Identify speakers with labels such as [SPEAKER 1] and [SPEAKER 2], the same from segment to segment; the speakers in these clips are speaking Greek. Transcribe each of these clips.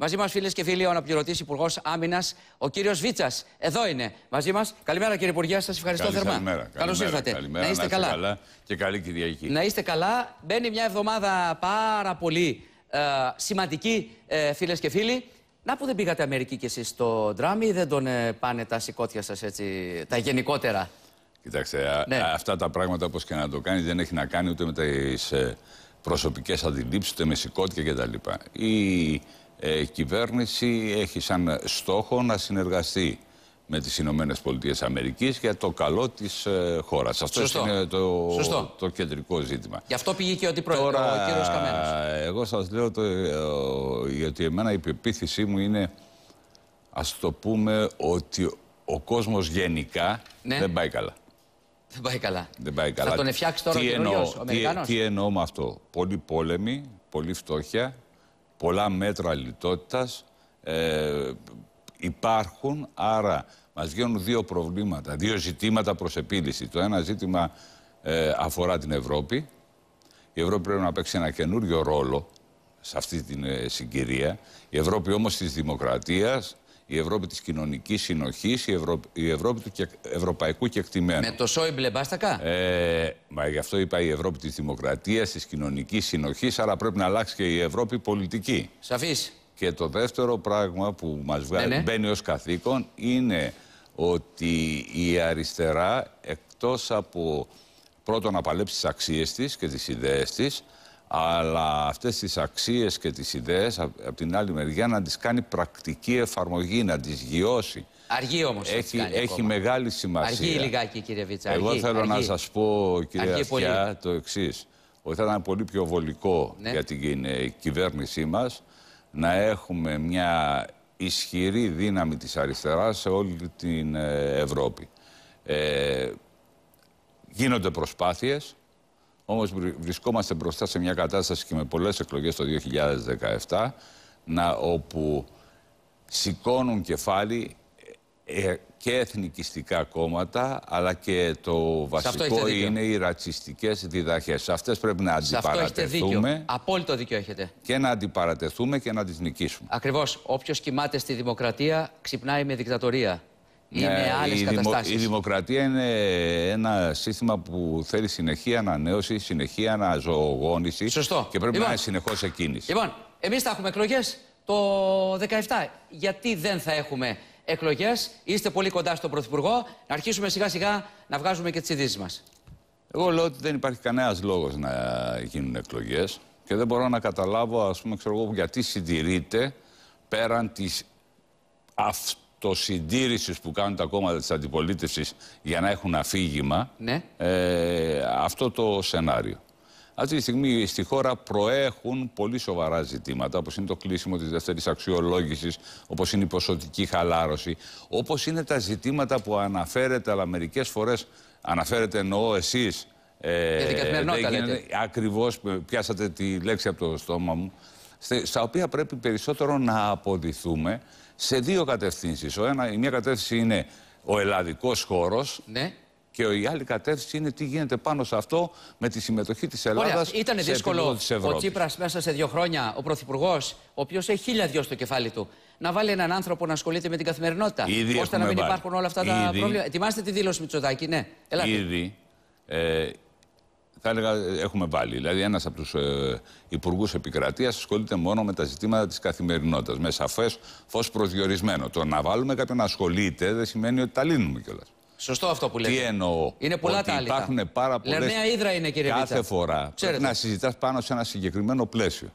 [SPEAKER 1] Μαζί μας, φίλες και φίλοι, ο αναπληρωτής Υπουργός Άμυνας, ο κύριος Βίτσας. Εδώ είναι μαζί μας. Καλημέρα, κύριε Υπουργέ, σας ευχαριστώ θερμά. Καλημέρα. Καλώς ήρθατε. Καλημέρα, να είστε καλά. καλά.
[SPEAKER 2] Και καλή Κυριακή.
[SPEAKER 1] Να είστε καλά. Μπαίνει μια εβδομάδα πάρα πολύ ε, σημαντική, ε, φίλες και φίλοι. Να που δεν πήγατε Αμερική κι εσείς στο ντράμι, δεν τον ε, πάνε τα σηκώτια σας έτσι, τα γενικότερα.
[SPEAKER 2] Κοιτάξτε, ναι. αυτά τα πράγματα όπως και να το κάνει δεν έχει να κάνει ούτε με τις ε, προσωπικές αντιλήψεις, ούτε με σηκώτια κτλ. Η ε, η κυβέρνηση έχει σαν στόχο να συνεργαστεί με τις Ηνωμένες Πολιτείες Αμερικής για το καλό της ε, χώρας. Αυτό είναι το, το κεντρικό ζήτημα.
[SPEAKER 1] Γι' αυτό πήγε και ότι ο κύριος
[SPEAKER 2] Καμένος. Εγώ σας λέω το, ε, γιατί εμένα η πεποίθησή μου είναι ας το πούμε ότι ο κόσμος γενικά ναι. δεν πάει καλά. Δεν πάει καλά. Δεν πάει καλά. Θα τον εφιάξει τώρα τι ο εννοώ, ο Τι, εννοώ με αυτό. Πολύ πόλεμη, πολύ φτώχεια, πολλά μέτρα λιτότητας ε, υπάρχουν, άρα μας βγαίνουν δύο προβλήματα, δύο ζητήματα προς επίλυση. Το ένα ζήτημα ε, αφορά την Ευρώπη. Η Ευρώπη πρέπει να παίξει ένα καινούριο ρόλο σε αυτή την ε, συγκυρία. Η Ευρώπη όμως της δημοκρατίας, η Ευρώπη της κοινωνικής συνοχής, η, Ευρω... η Ευρώπη του και... ευρωπαϊκού κεκτημένου. Με το
[SPEAKER 1] Σόιμπλε μπάστακα.
[SPEAKER 2] Ε, μα γι' αυτό είπα η Ευρώπη της δημοκρατίας, της κοινωνικής συνοχής, αλλά πρέπει να αλλάξει και η Ευρώπη πολιτική. Σαφής. Και το δεύτερο πράγμα που μας βγάλει, ναι, ναι. μπαίνει ως καθήκον είναι ότι η αριστερά εκτός από πρώτον να παλέψει τις αξίες της και τις ιδέες της αλλά αυτές τις αξίες και τις ιδέες από την άλλη μεριά να τις κάνει πρακτική εφαρμογή, να τις γιώσει.
[SPEAKER 1] Αργή όμως έχει, κάνει έχει μεγάλη σημασία. Αργή λιγάκι κύριε Βίτσα. Εγώ θέλω να σας
[SPEAKER 2] πω κύριε αργή το εξής. ότι θα ήταν πολύ πιο βολικό ναι. για την ε, κυβέρνησή μας να έχουμε μια ισχυρή δύναμη της αριστεράς σε όλη την ε, Ευρώπη. Ε, γίνονται προσπάθειες, Όμως βρισκόμαστε μπροστά σε μια κατάσταση και με πολλές εκλογές το 2017 να, όπου σηκώνουν κεφάλι ε, ε, και εθνικιστικά κόμματα, αλλά και το βασικό είναι οι ρατσιστικές διδαχές. αυτές πρέπει να αντιπαρατεθούμε.
[SPEAKER 1] Απόλυτο δίκιο
[SPEAKER 2] Και να αντιπαρατεθούμε και να τις νικήσουμε.
[SPEAKER 1] Ακριβώς. Όποιος κοιμάται στη δημοκρατία ξυπνάει με δικτατορία.
[SPEAKER 2] Ε, η, η δημοκρατία είναι ένα σύστημα που θέλει συνεχή ανανέωση, συνεχή αναζωογόνηση. Και πρέπει να λοιπόν. είναι συνεχώς σε Λοιπόν,
[SPEAKER 1] εμείς θα έχουμε εκλογές το 17. Γιατί δεν θα έχουμε εκλογές, είστε πολύ κοντά στον Πρωθυπουργό, να αρχίσουμε σιγά σιγά να βγάζουμε και τις ειδήσεις μας.
[SPEAKER 2] Εγώ λέω ότι δεν υπάρχει κανένας λόγος να γίνουν εκλογές και δεν μπορώ να καταλάβω, ας πούμε, ξέρω εγώ, γιατί συντηρείται πέραν της αυτή το συντήρησης που κάνουν τα κόμματα της αντιπολίτευσης για να έχουν αφήγημα ναι. ε, αυτό το σενάριο. Αυτή τη στιγμή στη χώρα προέχουν πολύ σοβαρά ζητήματα, όπως είναι το κλείσιμο της δεύτερης αξιολόγησης, όπως είναι η ποσοτική χαλάρωση, όπως είναι τα ζητήματα που αναφέρετε, αλλά μερικές φορές αναφέρετε εννοώ εσείς. Ε, ε, Ακριβώ πιάσατε τη λέξη από το στόμα μου, στα οποία πρέπει περισσότερο να αποδηθούμε σε δύο κατευθύνσεις. Ο ένα, η μία κατεύθυνση είναι ο ελλαδικός χώρος ναι. και η άλλη κατεύθυνση είναι τι γίνεται πάνω σε αυτό με τη συμμετοχή της Ελλάδας Ωραία, ήταν σε δύσκολο ο Τσίπρας
[SPEAKER 1] μέσα σε δύο χρόνια, ο Πρωθυπουργός, ο οποίος έχει χίλια δυο στο κεφάλι του, να βάλει έναν άνθρωπο να ασχολείται με την καθημερινότητα, Ήδη ώστε να μην υπάρχουν όλα αυτά τα προβλήματα. Ετοιμάστε τη δήλωση Μητσοδάκη. ναι.
[SPEAKER 2] Ήδη ε, θα έλεγα έχουμε βάλει. Δηλαδή, ένας από τους ε, υπουργούς επικρατείας ασχολείται μόνο με τα ζητήματα της καθημερινότητας. Με σαφές φως προσδιορισμένο. Το να βάλουμε κάποιον να ασχολείται δεν σημαίνει ότι τα λύνουμε κιόλας. Σωστό αυτό που λέτε. Τι εννοώ. Είναι πολλά τα άλλα. Υπάρχουν πάρα πολλέ. ίδρα είναι, κύριε Κάθε φορά Ξέρετε. να συζητάς πάνω σε ένα συγκεκριμένο πλαίσιο.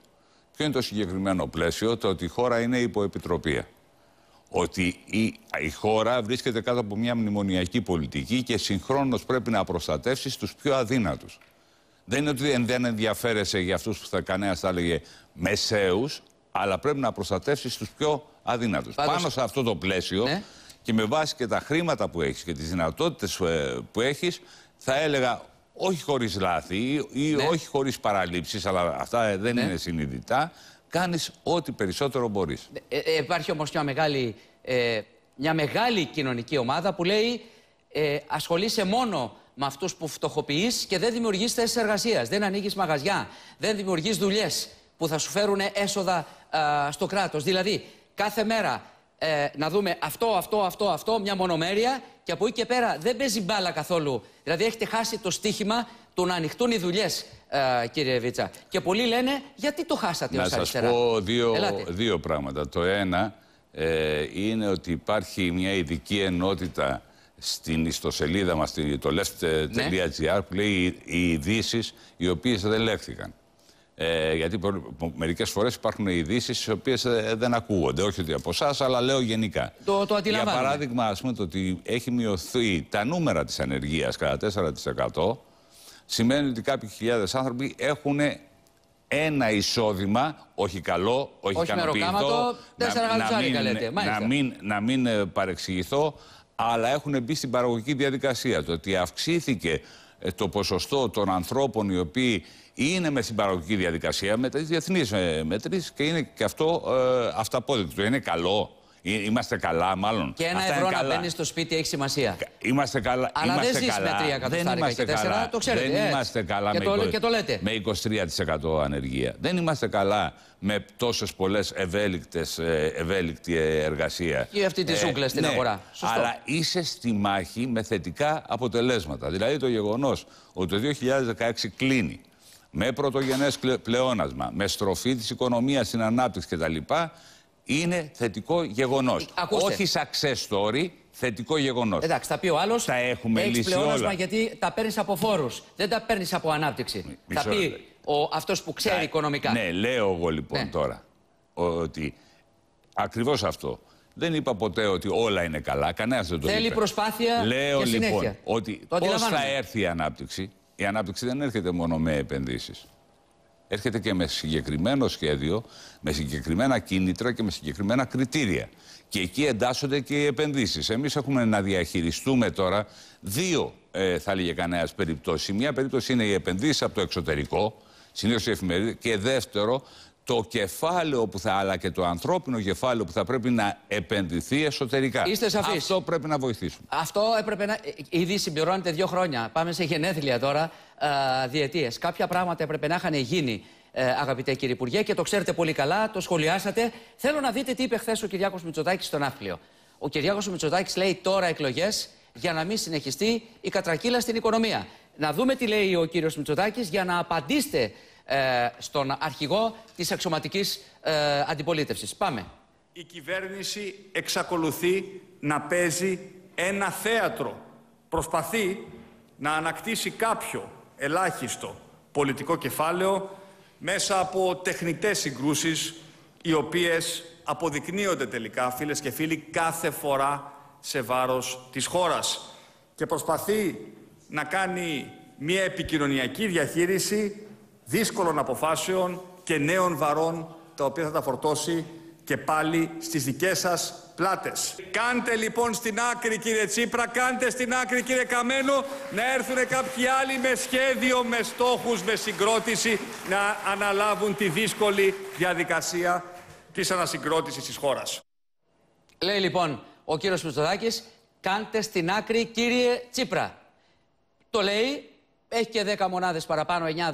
[SPEAKER 2] Ποιο είναι το συγκεκριμένο πλαίσιο, το ότι η χώρα είναι υποεπιτροπία. Ότι η, η χώρα βρίσκεται κάτω από μια μνημονιακή πολιτική και συγχρόνως πρέπει να προστατεύσει τους πιο αδύνατους. Δεν είναι ότι δεν ενδιαφέρεσαι για αυτούς που θα κανένας θα έλεγε μεσαίους, αλλά πρέπει να προστατεύσεις τους πιο αδύνατους. Πάνω σε αυτό το πλαίσιο ναι. και με βάση και τα χρήματα που έχεις και τις δυνατότητες ε, που έχεις, θα έλεγα όχι χωρίς λάθη ή, ναι. όχι χωρίς παραλήψεις, αλλά αυτά ε, δεν ναι. είναι συνειδητά. Κάνεις ό,τι περισσότερο μπορείς.
[SPEAKER 1] Ε, ε, υπάρχει όμως μια μεγάλη. Μια μεγάλη κοινωνική ομάδα που λέει ε, ασχολείσαι μόνο με αυτούς που φτωχοποιείς και δεν δημιουργείς θέσεις εργασίας. Δεν ανοίγεις μαγαζιά, δεν δημιουργείς δουλειές που θα σου φέρουν έσοδα στο κράτος. Δηλαδή, κάθε μέρα ε, να δούμε αυτό, αυτό, αυτό, αυτό, μια μονομέρεια και από εκεί και πέρα δεν παίζει μπάλα καθόλου. Δηλαδή, έχετε χάσει το στίχημα του να ανοιχτούν οι δουλειές, ε, κύριε Βίτσα. Και πολλοί λένε, γιατί το χάσατε ω αριστερά. Να σα πω δύο,
[SPEAKER 2] δύο πράγματα. Το ένα ε, είναι ότι υπάρχει μια ειδική ενότητα στην ιστοσελίδα μας, το left.gr, που λέει οι ειδήσεις οι οποίες δεν λέχθηκαν. Ε, γιατί μερικές φορές υπάρχουν ειδήσεις οι οποίες ε, δεν ακούγονται. Όχι ότι από εσάς, αλλά λέω γενικά. Το, το Για παράδειγμα, ας πούμε, το ότι έχει μειωθεί τα νούμερα της ανεργίας κατά 4%, σημαίνει ότι κάποιοι χιλιάδες άνθρωποι έχουν ένα εισόδημα, όχι καλό, όχι, όχι ικανοποιητό. Να, να, μην, να, μην, να ε, μην παρεξηγηθώ, αλλά έχουν μπει στην παραγωγική διαδικασία. Το ότι αυξήθηκε ε, το ποσοστό των ανθρώπων οι οποίοι είναι με στην παραγωγική διαδικασία με τι διεθνείς ε, μέτρε και είναι και αυτό ε, αυταπόδεικτο. Είναι καλό. Ε, είμαστε καλά, μάλλον. Και ένα ευρώ να μπαίνει
[SPEAKER 1] στο σπίτι έχει σημασία.
[SPEAKER 2] Είμαστε καλά. Αλλά είμαστε δεν ζει με τρία είμαστε και τέσσερα, καλά. το ξέρετε. Δεν έτσι. είμαστε καλά με, 23% ανεργία. Δεν είμαστε καλά με τόσες πολλές ε, ευέλικτη ε, εργασία. Ή αυτή τη ζούγκλα στην ναι. αγορά. Αλλά είσαι στη μάχη με θετικά αποτελέσματα. Δηλαδή το γεγονός ότι το 2016 κλείνει με πρωτογενές πλεόνασμα, με στροφή της οικονομίας στην ανάπτυξη κτλ είναι θετικό γεγονός. Ε, Όχι success story, θετικό γεγονός. Εντάξει, θα πει ο άλλος. Τα έχουμε έχεις λύσει όλα.
[SPEAKER 1] γιατί τα παίρνεις από φόρους. Δεν τα παίρνεις από ανάπτυξη. Μισό θα πει
[SPEAKER 2] αυτός που ξέρει οικονομικά. Ναι, λέω εγώ λοιπόν ναι. τώρα ότι ακριβώς αυτό. Δεν είπα ποτέ ότι όλα είναι καλά. Κανένας δεν το Θέλει
[SPEAKER 1] προσπάθεια Λέω και συνέχεια. λοιπόν
[SPEAKER 2] ότι πώς θα έρθει η ανάπτυξη. Η ανάπτυξη δεν έρχεται μόνο με επενδύσεις έρχεται και με συγκεκριμένο σχέδιο, με συγκεκριμένα κίνητρα και με συγκεκριμένα κριτήρια. Και εκεί εντάσσονται και οι επενδύσεις. Εμείς έχουμε να διαχειριστούμε τώρα δύο, ε, θα έλεγε κανένας περιπτώσεις. Μία περίπτωση είναι οι επενδύσεις από το εξωτερικό, συνήθως οι και δεύτερο, το κεφάλαιο που θα, αλλά και το ανθρώπινο κεφάλαιο που θα πρέπει να επενδυθεί εσωτερικά. Είστε σαφείς. Αυτό πρέπει να βοηθήσουμε.
[SPEAKER 1] Αυτό έπρεπε να. Ε, ήδη συμπληρώνεται δύο χρόνια. Πάμε σε γενέθλια τώρα. Ε, διετίες. Κάποια πράγματα έπρεπε να είχαν γίνει, ε, αγαπητέ κύριε Υπουργέ, και το ξέρετε πολύ καλά, το σχολιάσατε. Θέλω να δείτε τι είπε χθες ο Κυριάκος Μητσοτάκης στον Άφλιο. Ο Κυριάκος Μητσοτάκης λέει τώρα εκλογές για να μην συνεχιστεί η κατρακύλα στην οικονομία. Να δούμε τι λέει ο κύριος Μητσοτάκης για να απαντήσετε ε, στον αρχηγό της αξιωματικής ε, αντιπολίτευσης. Πάμε.
[SPEAKER 2] Η κυβέρνηση εξακολουθεί να παίζει ένα θέατρο. Προσπαθεί να ανακτήσει κάποιο ελάχιστο πολιτικό κεφάλαιο μέσα από τεχνητές συγκρούσεις οι οποίες αποδεικνύονται τελικά φίλες και φίλοι κάθε φορά σε βάρος της χώρας και προσπαθεί να κάνει μια επικοινωνιακή διαχείριση δύσκολων αποφάσεων και νέων βαρών τα οποία θα τα φορτώσει και πάλι στις δικές σας πλάτες. Κάντε λοιπόν στην άκρη κύριε Τσίπρα, κάντε στην άκρη κύριε Καμένο να έρθουν κάποιοι άλλοι με σχέδιο, με στόχους, με συγκρότηση να αναλάβουν τη δύσκολη διαδικασία της ανασυγκρότησης της χώρας.
[SPEAKER 1] Λέει λοιπόν ο κύριος Πουστοδάκη, κάντε στην άκρη κύριε Τσίπρα. Το λέει, έχει και 10 μονάδες παραπάνω, 9,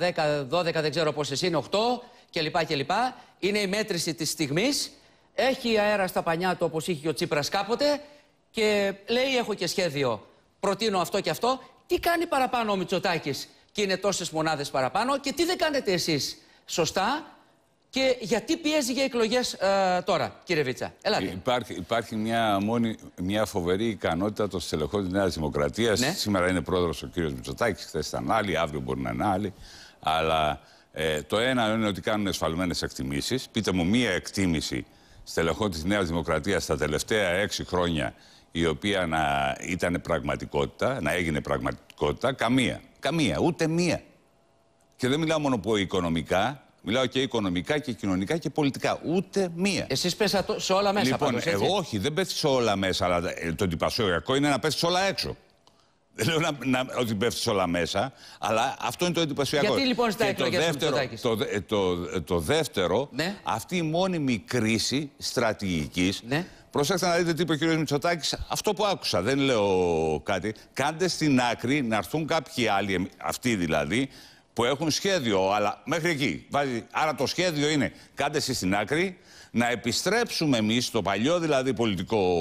[SPEAKER 1] 10, 12, δεν ξέρω πόσες είναι, 8 κλπ. κλπ. Είναι η μέτρηση της στιγμής έχει αέρα στα πανιά του όπως είχε και ο Τσίπρας κάποτε και λέει έχω και σχέδιο, προτείνω αυτό και αυτό. Τι κάνει παραπάνω ο Μητσοτάκης και είναι τόσες μονάδες παραπάνω και τι δεν κάνετε εσείς σωστά και γιατί πιέζει για εκλογές ε, τώρα, κύριε Βίτσα. Ελάτε. Ε,
[SPEAKER 2] υπάρχει, υπάρχει μια, μόνη, μια φοβερή ικανότητα των στελεχών της Νέας Δημοκρατίας. Ναι. Σήμερα είναι πρόεδρος ο κύριος Μητσοτάκης, χθες ήταν άλλοι, αύριο μπορεί να είναι άλλοι. Αλλά ε, το ένα είναι ότι κάνουν εσφαλμένες εκτιμήσεις. Πείτε μου μία εκτίμηση στελεχό της Νέας Δημοκρατίας τα τελευταία έξι χρόνια η οποία να ήταν πραγματικότητα, να έγινε πραγματικότητα, καμία. Καμία, ούτε μία. Και δεν μιλάω μόνο που οικονομικά, μιλάω και οικονομικά και κοινωνικά και πολιτικά. Ούτε μία. Εσείς
[SPEAKER 1] πέσατε σε όλα μέσα. Λοιπόν, πάντως, εγώ όχι,
[SPEAKER 2] δεν πέφτει σε όλα μέσα, αλλά το αντιπασιακό είναι να πέσει όλα έξω. Δεν λέω να, να, ότι πέφτεις όλα μέσα, αλλά αυτό είναι το εντυπωσιακό. Γιατί λοιπόν στα εκλογέ δεύτερο, το, το, το, δεύτερο, ναι. αυτή η μόνιμη κρίση στρατηγικής. Ναι. Προσέξτε να δείτε τι είπε ο κ. Μητσοτάκης. Αυτό που άκουσα, δεν λέω κάτι. Κάντε στην άκρη να έρθουν κάποιοι άλλοι, αυτοί δηλαδή, που έχουν σχέδιο, αλλά μέχρι εκεί. Βάζει, άρα το σχέδιο είναι κάντε εσείς στην άκρη, να επιστρέψουμε εμείς στο παλιό δηλαδή πολιτικό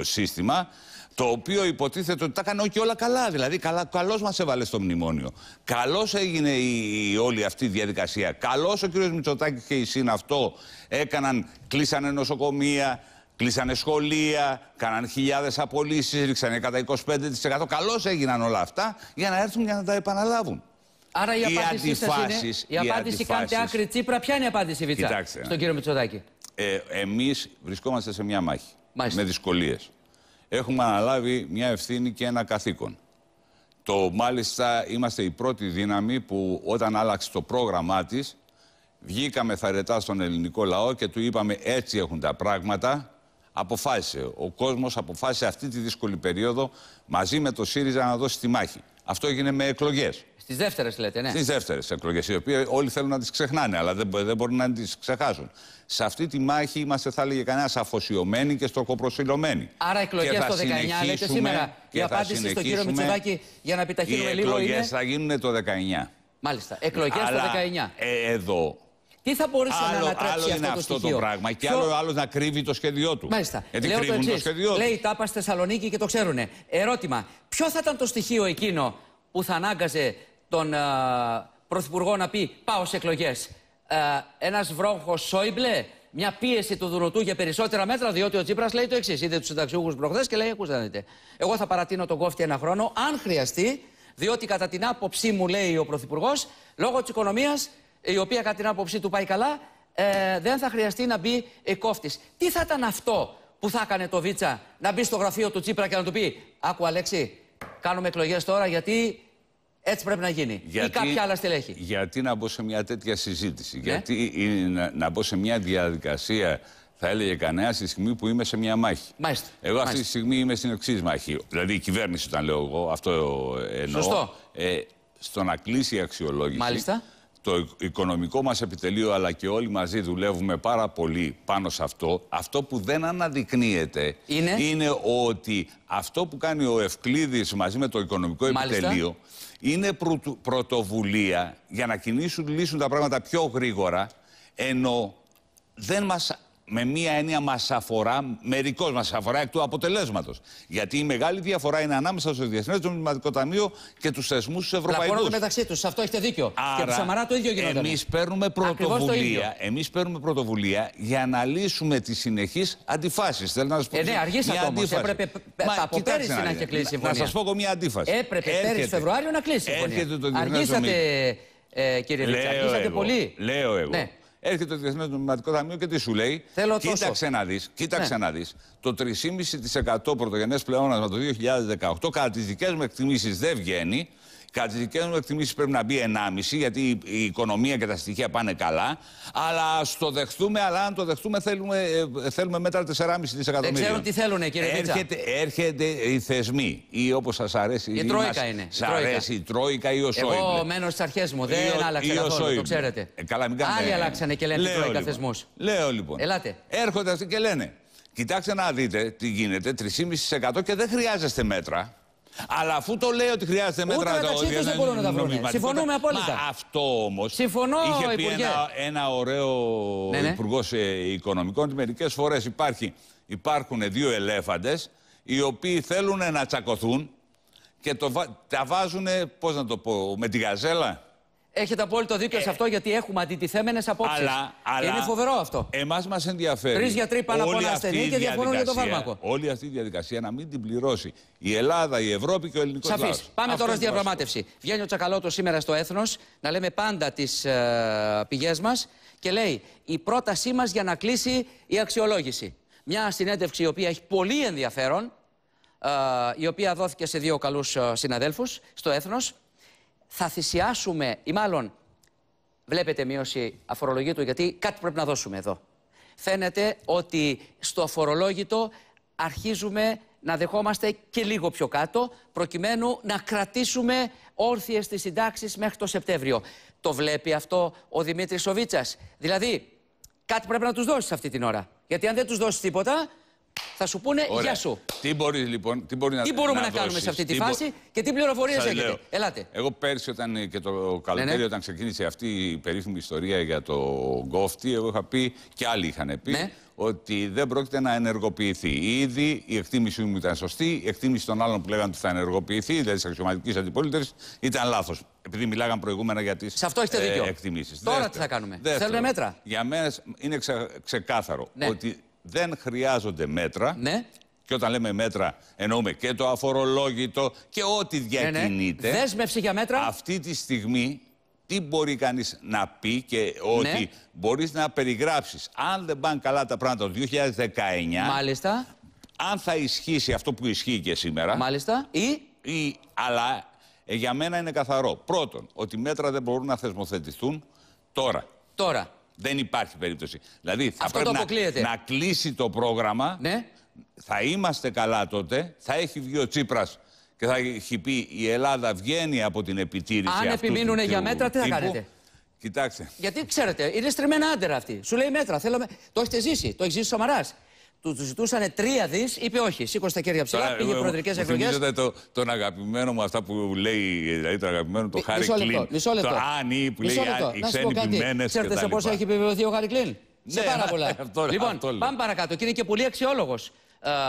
[SPEAKER 2] σύστημα το οποίο υποτίθεται ότι τα έκανε όχι όλα καλά. Δηλαδή, καλά, καλώς μας έβαλε στο μνημόνιο. Καλώς έγινε η, όλη αυτή η διαδικασία. Καλώς ο κ. Μητσοτάκης και η ΣΥΝ αυτό έκαναν, κλείσανε νοσοκομεία, κλείσανε σχολεία, κάναν χιλιάδες απολύσεις, ρίξανε κατά 25%. Καλώς έγιναν όλα αυτά για να έρθουν για να τα επαναλάβουν. Άρα η, απάντησή είναι. Η απάντηση κάνετε κάντε άκρη τσίπρα. Ποια είναι η απάντηση, Βίτσα, στον κύριο Μητσοτάκη. Ε, Εμείς βρισκόμαστε σε μια μάχη. Μάλιστα. Με δυσκολίες έχουμε αναλάβει μια ευθύνη και ένα καθήκον. Το μάλιστα είμαστε η πρώτη δύναμη που όταν άλλαξε το πρόγραμμά της βγήκαμε θαρετά στον ελληνικό λαό και του είπαμε έτσι έχουν τα πράγματα. Αποφάσισε. Ο κόσμος αποφάσισε αυτή τη δύσκολη περίοδο μαζί με το ΣΥΡΙΖΑ να δώσει τη μάχη. Αυτό έγινε με εκλογές.
[SPEAKER 1] Στις δεύτερες, λέτε, ναι. Στις δεύτερες
[SPEAKER 2] εκλογές, οι οποίε όλοι θέλουν να τις ξεχνάνε, αλλά δεν, δεν μπορούν να τις ξεχάσουν. Σε αυτή τη μάχη είμαστε, θα έλεγε κανένα, αφοσιωμένοι και στοχοπροσιλωμένοι. Άρα, εκλογέ το 19, λέτε σήμερα. Η απάντηση στον κύριο Μητσουδάκη
[SPEAKER 1] για να επιταχύνουμε λίγο. Οι εκλογές
[SPEAKER 2] θα γίνουν το 19.
[SPEAKER 1] Μάλιστα. Εκλογές το 19.
[SPEAKER 2] Ε, εδώ
[SPEAKER 1] τι θα μπορούσε άλλο, να ανατρέψει άλλο αυτό, είναι αυτό το πράγμα. Και άλλο,
[SPEAKER 2] άλλο να κρύβει το σχέδιό του. Μάλιστα. Γιατί Λέω κρύβουν το, το σχέδιό του. Λέει
[SPEAKER 1] τάπα στη Θεσσαλονίκη και το ξέρουν. Ερώτημα. Ποιο θα ήταν το στοιχείο εκείνο που θα ανάγκαζε τον ε, Πρωθυπουργό να πει πάω σε εκλογές. Ε, ένας βρόχος Σόιμπλε, μια πίεση του Δουνοτού για περισσότερα μέτρα, διότι ο Τσίπρας λέει το εξής. Είδε τους συνταξιούχους προχθές και λέει: Ακούστε, δείτε. Εγώ θα παρατείνω τον κόφτη ένα χρόνο, αν χρειαστεί, διότι κατά την άποψή μου, λέει ο Πρωθυπουργός, λόγω της οικονομίας, η οποία κατά την άποψή του πάει καλά, ε, δεν θα χρειαστεί να μπει κόφτης. Τι θα ήταν αυτό που θα έκανε το Βίτσα να μπει στο γραφείο του Τσίπρα και να του πει: Άκου, Αλέξη, κάνουμε εκλογές τώρα γιατί έτσι πρέπει να γίνει. Γιατί, ή κάποια άλλα στελέχη.
[SPEAKER 2] Γιατί να μπω σε μια τέτοια συζήτηση, ναι. Γιατί να, να μπω σε μια διαδικασία θα έλεγε κανένας στη στιγμή που είμαι σε μια μάχη. Μάλιστα. Εγώ αυτή Μάλιστα. τη στιγμή είμαι στην εξής μάχη. Δηλαδή η κυβέρνηση, όταν λέω εγώ, αυτό εννοώ. Σωστό. Ε, στο να κλείσει η αξιολόγηση. Μάλιστα. Το οικονομικό μας επιτελείο αλλά και όλοι μαζί δουλεύουμε πάρα πολύ πάνω σε αυτό. Αυτό που δεν αναδεικνύεται είναι, ότι αυτό που κάνει ο Ευκλήδης μαζί με το οικονομικό Μάλιστα. επιτελείο είναι πρωτοβουλία για να κινήσουν, λύσουν τα πράγματα πιο γρήγορα, ενώ δεν μας με μία έννοια μας αφορά, μερικώς μας αφορά εκ του αποτελέσματος. Γιατί η μεγάλη διαφορά είναι ανάμεσα στο Διεθνές Νομισματικό Ταμείο και τους θεσμούς τους Ευρωπαϊκού. Πλακώνονται μεταξύ τους. Αυτό έχετε δίκιο. Άρα, και του Σαμαρά το ίδιο γίνεται. Εμείς παίρνουμε πρωτοβουλία. Εμείς παίρνουμε πρωτοβουλία για να λυσουμε τις συνεχείς αντιφάσεις. Θέλω να σας πω. Ε, ναι, αργήσατε όμως. Έπρεπε Μα, από πέρυσι να έχει κλείσει η Να σας πω εγώ μία αντίφαση. Έπρεπε πέρυσι Φεβρουάριο να κλείσει η συμφωνία. Αργήσατε,
[SPEAKER 1] ε, κύριε Λίτσα, αργήσατε πολύ.
[SPEAKER 2] Λέω εγώ. Ναι. Έρχεται το Διεθνές Νομισματικό Ταμείο και τι σου λέει. Θέλω κοίταξε τόσο. να δεις, κοίταξε να δεις. Ναι. Το 3,5% πρωτογενές πλεόνασμα το 2018, κατά τις δικές μου εκτιμήσεις, δεν βγαίνει. Κατά τις δικές μου εκτιμήσεις πρέπει να μπει 1,5 γιατί η οικονομία και τα στοιχεία πάνε καλά. Αλλά στο δεχτούμε, αλλά αν το δεχτούμε θέλουμε, ε, θέλουμε μέτρα 4,5 δισεκατομμύρια. Δεν ξέρω τι θέλουν, κύριε έρχεται, έρχεται οι θεσμοί ή όπως σας αρέσει. Η Τρόικα μας, είναι. Σα αρέσει η τροικα ειναι σα ή ο Σόιμπλε. Εγώ μένω στις αρχές μου. Δεν ο, άλλαξα ή καθόλου, το ξέρετε. Ε, καλά, μην κάνετε. Άλλοι αλλάξανε ε, και λένε Τρόικα λοιπόν. θεσμού. Λέω λοιπόν. Ελάτε. Έρχονται αυτοί και λένε. Κοιτάξτε να δείτε τι γίνεται, 3,5% και δεν χρειάζεστε μέτρα. Αλλά αφού το λέει ότι χρειάζεται μέτρα Ούτε μεταξύ τους δεν μπορούν να τα βρουν. Συμφωνούμε απόλυτα. αυτό όμως Συμφωνώ, Είχε πει ένα, ωραίο ναι, ναι. υπουργός ε, οικονομικών ότι μερικές φορές υπάρχουν δύο ελέφαντες οι οποίοι θέλουν να τσακωθούν και το, τα βάζουν, πώς να το πω, με τη γαζέλα.
[SPEAKER 1] Έχετε απόλυτο δίκιο ε, σε αυτό γιατί έχουμε αντιτιθέμενες απόψεις. Αλλά, αλλά, είναι
[SPEAKER 2] φοβερό αυτό. Εμάς μας ενδιαφέρει. Τρεις γιατροί πάνω από ένα ασθενή και διαφωνούν για το φάρμακο. Όλη αυτή η διαδικασία να μην την πληρώσει η Ελλάδα, η Ευρώπη και ο ελληνικός λαό. Σαφή. Πάμε τώρα στη διαπραγμάτευση.
[SPEAKER 1] Βγαίνει ο Τσακαλώτος σήμερα στο Έθνος να λέμε πάντα τις ε, πηγές μας και λέει η πρότασή μας για να κλείσει η αξιολόγηση. Μια συνέντευξη η οποία έχει πολύ ενδιαφέρον, ε, η οποία δόθηκε σε δύο καλούς ε, συναδέλφους στο Έθνος θα θυσιάσουμε, ή μάλλον βλέπετε μείωση αφορολογήτου, γιατί κάτι πρέπει να δώσουμε εδώ. Φαίνεται ότι στο αφορολόγητο αρχίζουμε να δεχόμαστε και λίγο πιο κάτω, προκειμένου να κρατήσουμε όρθιες τις συντάξεις μέχρι το Σεπτέμβριο. Το βλέπει αυτό ο Δημήτρης Σοβίτσας. Δηλαδή, κάτι πρέπει να τους δώσεις αυτή την ώρα. Γιατί αν δεν τους δώσεις τίποτα, θα σου πούνε Ωραία. γεια σου.
[SPEAKER 2] Τι μπορείς λοιπόν, τι να Τι μπορούμε να, να κάνουμε σε αυτή τη φάση
[SPEAKER 1] και τι πληροφορίες έχετε. Ελάτε.
[SPEAKER 2] Εγώ πέρσι, όταν ε, και το καλοκαίρι, ναι, ναι. όταν ξεκίνησε αυτή η περίφημη ιστορία για το γκόφτη, εγώ είχα πει και άλλοι είχαν πει ναι. ότι δεν πρόκειται να ενεργοποιηθεί. Ήδη η εκτίμησή μου ήταν σωστή, η εκτίμηση των άλλων που λέγανε ότι θα ενεργοποιηθεί, δηλαδή της αξιωματικής αντιπολίτευσης, ήταν λάθος. Επειδή μιλάγαν προηγούμενα για τις ε, εκτιμήσεις. Τώρα τι θα κάνουμε. Θέλουμε μέτρα. Για μένα είναι ξεκάθαρο ότι δεν χρειάζονται μέτρα. Ναι. Και όταν λέμε μέτρα, εννοούμε και το αφορολόγητο και ό,τι διακινείται. Ναι, ναι. Δέσμευση για μέτρα. Αυτή τη στιγμή, τι μπορεί κανείς να πει και ότι ναι. μπορείς να περιγράψεις. Αν δεν πάνε καλά τα πράγματα το 2019. Μάλιστα. Αν θα ισχύσει αυτό που ισχύει και σήμερα. Μάλιστα. Ή. ή αλλά ε, για μένα είναι καθαρό. Πρώτον, ότι μέτρα δεν μπορούν να θεσμοθετηθούν τώρα. Τώρα. Δεν υπάρχει περίπτωση. Δηλαδή θα Αυτό πρέπει να, κλείσει το πρόγραμμα. Ναι. Θα είμαστε καλά τότε. Θα έχει βγει ο Τσίπρας και θα έχει πει η Ελλάδα βγαίνει από την επιτήρηση Αν επιμείνουν για μέτρα, τι θα κάνετε. Κοιτάξτε.
[SPEAKER 1] Γιατί ξέρετε, είναι στριμμένα άντερα αυτή. Σου λέει μέτρα. Το έχετε ζήσει. Το έχεις ζήσει ο του ζητούσαν τρία δις, είπε όχι. Σήκωσε τα χέρια ψηλά, Άρα, πήγε προεδρικέ εκλογές. Θυμίζετε
[SPEAKER 2] το, τον αγαπημένο μου, αυτά που λέει, δηλαδή τον αγαπημένο, το Χάρη Κλίν. Μισό λεπτό. Το Άνι που λέει οι ξένοι ποιμένε. Ξέρετε σε πόσα
[SPEAKER 1] έχει επιβεβαιωθεί ο Χάρη Κλίν.
[SPEAKER 2] Σε ναι, πάρα πολλά. Λοιπόν, πάμε
[SPEAKER 1] παρακάτω και είναι και πολύ αξιόλογος.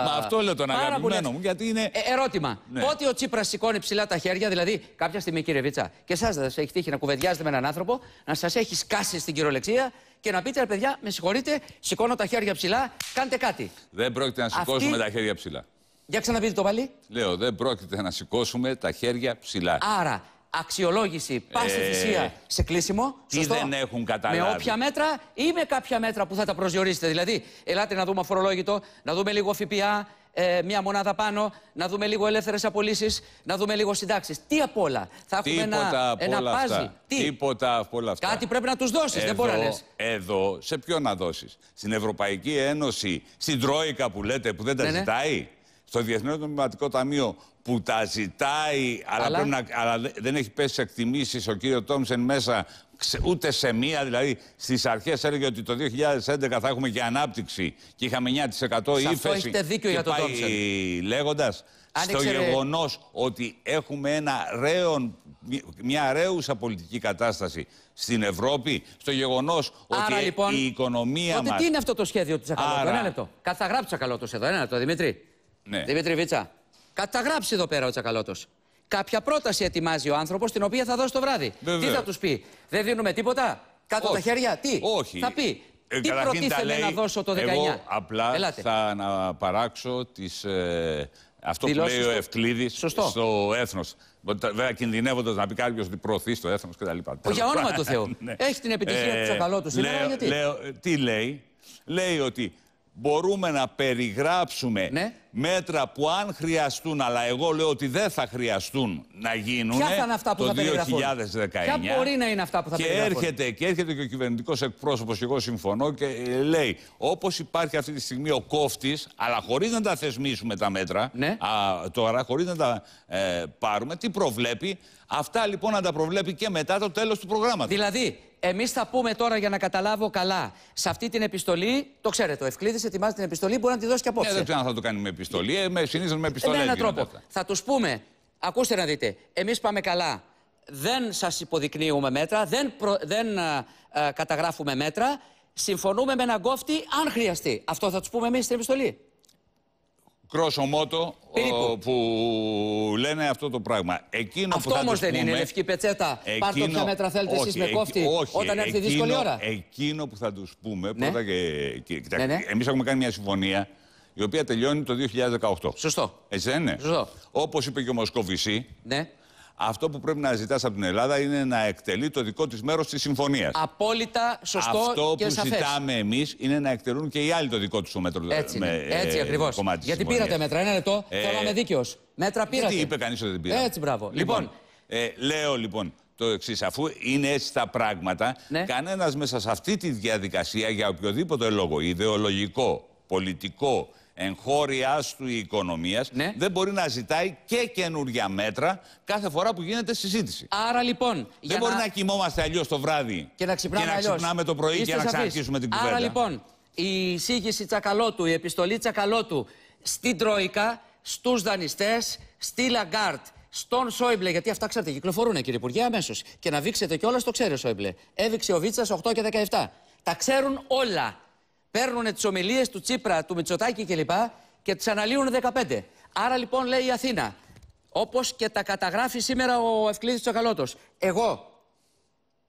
[SPEAKER 1] Μα αυτό λέω τον αγαπημένο μου, γιατί είναι. Ε, ερώτημα. Ναι. Πότε ο Τσίπρας σηκώνει ψηλά τα χέρια, δηλαδή κάποια στιγμή, κύριε Βίτσα, και εσά δεν σας έχει τύχει να κουβεντιάζετε με έναν άνθρωπο, να σας έχει σκάσει στην κυρολεξία και να πείτε, ρε παιδιά, με συγχωρείτε, σηκώνω τα χέρια ψηλά, κάντε κάτι.
[SPEAKER 2] Δεν πρόκειται να σηκώσουμε τα χέρια ψηλά.
[SPEAKER 1] Για ξαναπείτε το πάλι.
[SPEAKER 2] Λέω, δεν πρόκειται να σηκώσουμε τα χέρια ψηλά.
[SPEAKER 1] Άρα, αξιολόγηση, πάση ε... θυσία σε κλείσιμο.
[SPEAKER 2] Τι δεν έχουν καταλάβει. Με όποια
[SPEAKER 1] μέτρα ή με κάποια μέτρα που θα τα προσδιορίσετε. Δηλαδή, ελάτε να δούμε αφορολόγητο, να δούμε λίγο ΦΠΑ, ε, μία μονάδα πάνω, να δούμε λίγο ελεύθερες απολύσεις, να δούμε λίγο συντάξεις. Τι απ' όλα. Θα έχουμε Τίποτα ένα, πάζι.
[SPEAKER 2] Τίποτα απ' όλα αυτά. Κάτι πρέπει να τους δώσεις, δεν μπορεί να Εδώ, σε ποιον να δώσεις. Στην Ευρωπαϊκή Ένωση, στην Τρόικα που λέτε, που δεν τα ναι, ναι. ζητάει. Στο Διεθνές Νομιματικό Ταμείο που τα ζητάει, αλλά, να, δεν έχει πέσει εκτιμήσεις ο κύριος Τόμσεν μέσα ούτε σε μία. Δηλαδή στις αρχές έλεγε ότι το 2011 θα έχουμε και ανάπτυξη και είχαμε 9% ύφεση. Αυτό έχετε δίκιο και για τον Λέγοντα στο γεγονός ότι έχουμε ένα ρέον, μια ρέουσα πολιτική κατάσταση στην Ευρώπη, στο γεγονός ότι λοιπόν, η οικονομία μας. Τι είναι
[SPEAKER 1] αυτό το σχέδιο του Τσακαλώτο, Άρα... ένα λεπτό. Καταγράψει ο εδώ, ένα λεπτό, Δημήτρη. Ναι. Δημήτρη Βίτσα. Καταγράψει εδώ πέρα ο Τσακαλώτος Κάποια πρόταση ετοιμάζει ο άνθρωπος, την οποία θα δώσει το βράδυ. Τι θα τους πει, Δεν δίνουμε τίποτα. Κάτω Όχι. τα χέρια, τι. Όχι. Θα πει,
[SPEAKER 2] ε, τι προτίθεται να δώσω το 19. Εγώ απλά Ελάτε. θα αναπαράξω τις, ε, αυτό Δηλώσεις που λέει ο Ευκλήδη στο έθνος. Βέβαια, κινδυνεύοντας να πει κάποιος ότι προωθεί στο έθνο κτλ. Για όνομα του Θεού.
[SPEAKER 1] Έχει την επιτυχία του του σήμερα, Λέω,
[SPEAKER 2] τι λέει, λέει ότι μπορούμε να περιγράψουμε ναι μέτρα που αν χρειαστούν, αλλά εγώ λέω ότι δεν θα χρειαστούν να γίνουν Ποια θα είναι το 2019. Ποια μπορεί να
[SPEAKER 1] είναι αυτά που θα και έρχεται,
[SPEAKER 2] και έρχεται και ο κυβερνητικός εκπρόσωπος, και εγώ συμφωνώ, και ε, λέει όπως υπάρχει αυτή τη στιγμή ο κόφτης, αλλά χωρίς να τα θεσμίσουμε τα μέτρα, ναι. α, τώρα χωρίς να τα ε, πάρουμε, τι προβλέπει. Αυτά λοιπόν να τα προβλέπει και μετά το τέλος του προγράμματος. Δηλαδή,
[SPEAKER 1] Εμείς θα πούμε τώρα για να καταλάβω καλά. Σε αυτή την επιστολή, το ξέρετε, ο Ευκλήδης ετοιμάζει την επιστολή, μπορεί να τη δώσει και
[SPEAKER 2] απόψε. Ναι, δεν ξέρω αν θα το κάνει με επιστολή επιστολή. Ε, με, ε, με επιστολές με έναν τρόπο.
[SPEAKER 1] Θα τους πούμε, ακούστε να δείτε, εμείς πάμε καλά. Δεν σας υποδεικνύουμε μέτρα, δεν, δεν καταγράφουμε μέτρα. Συμφωνούμε με έναν κόφτη αν χρειαστεί. Αυτό θα τους πούμε εμείς στην επιστολή.
[SPEAKER 2] Κρόσο μότο που λένε αυτό το πράγμα. Εκείνο αυτό όμω δεν πούμε, είναι λευκή πετσέτα. Πάρτε όποια μέτρα θέλετε εσείς με κόφτη όταν έρθει εκείνο, δύσκολη ώρα. Εκείνο που θα τους πούμε. Ναι. Πρώτα και, ναι, ναι. Εμείς έχουμε κάνει μια συμφωνία η οποία τελειώνει το 2018. Σωστό. Έτσι δεν είναι. Σωστό. Όπως είπε και ο Μοσκοβισή, ναι. αυτό που πρέπει να ζητάς από την Ελλάδα είναι να εκτελεί το δικό της μέρος της συμφωνίας.
[SPEAKER 1] Απόλυτα σωστό αυτό και σαφέ. Αυτό που ζητάμε
[SPEAKER 2] εμείς είναι να εκτελούν και οι άλλοι το δικό τους μέτρο. Ε, έτσι, με, ε, Έτσι ακριβώς. Γιατί συμφωνίας. πήρατε
[SPEAKER 1] μέτρα. Ένα λεπτό, ε, θέλω να είμαι δίκαιος. Μέτρα πήρατε. Γιατί
[SPEAKER 2] είπε κανείς ότι δεν πήρατε. Έτσι, μπράβο. Λοιπόν, λοιπόν ε, λέω λοιπόν το εξής, αφού είναι έτσι τα πράγματα, ναι. κανένας μέσα σε αυτή τη διαδικασία για οποιοδήποτε λόγο, ιδεολογικό, πολιτικό, εγχώρια του η οικονομίας, ναι. δεν μπορεί να ζητάει και καινούργια μέτρα κάθε φορά που γίνεται συζήτηση. Άρα λοιπόν. Δεν μπορεί να, να κοιμόμαστε αλλιώς το βράδυ και
[SPEAKER 1] να ξυπνάμε, το πρωί Είστε και να ξαναρχίσουμε την κουβέντα. Άρα λοιπόν, η εισήγηση Τσακαλώτου, η επιστολή Τσακαλώτου στην Τρόικα, στους δανειστές, στη Λαγκάρτ, στον Σόιμπλε, γιατί αυτά ξέρετε, κυκλοφορούν κύριε Υπουργέ αμέσως. Και να δείξετε κιόλας, το ξέρει ο Σόιμπλε. Έβηξε ο Βίτσας 8 και 17. Τα ξέρουν όλα παίρνουν τις ομιλίες του Τσίπρα, του Μητσοτάκη κλπ. και τις αναλύουν 15. Άρα λοιπόν λέει η Αθήνα, όπως και τα καταγράφει σήμερα ο Ευκλήδης Τσοκαλώτο. Εγώ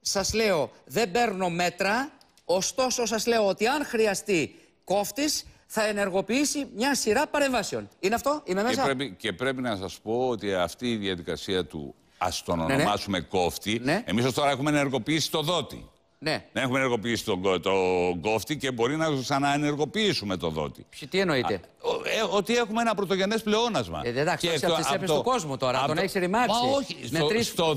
[SPEAKER 1] σας λέω, δεν παίρνω μέτρα. Ωστόσο, σας λέω ότι αν χρειαστεί κόφτης, θα ενεργοποιήσει μια σειρά παρεμβάσεων. Είναι αυτό, είμαι μέσα. Και πρέπει,
[SPEAKER 2] και πρέπει να σας πω ότι αυτή η διαδικασία του ας τον ναι, ναι. ονομάσουμε κόφτη, ναι. εμείς ως τώρα έχουμε ενεργοποιήσει το δότη. Ναι. Να έχουμε ενεργοποιήσει τον, το, κόφτη και μπορεί να ξαναενεργοποιήσουμε το δότη. τι εννοείται. Ε, ότι έχουμε ένα πρωτογενές πλεονάσμα. Ε, εντάξει, από αυτό, έπεσε στον κόσμο τώρα. τον έχεις ρημάξει. όχι, με στο, τρεις, στο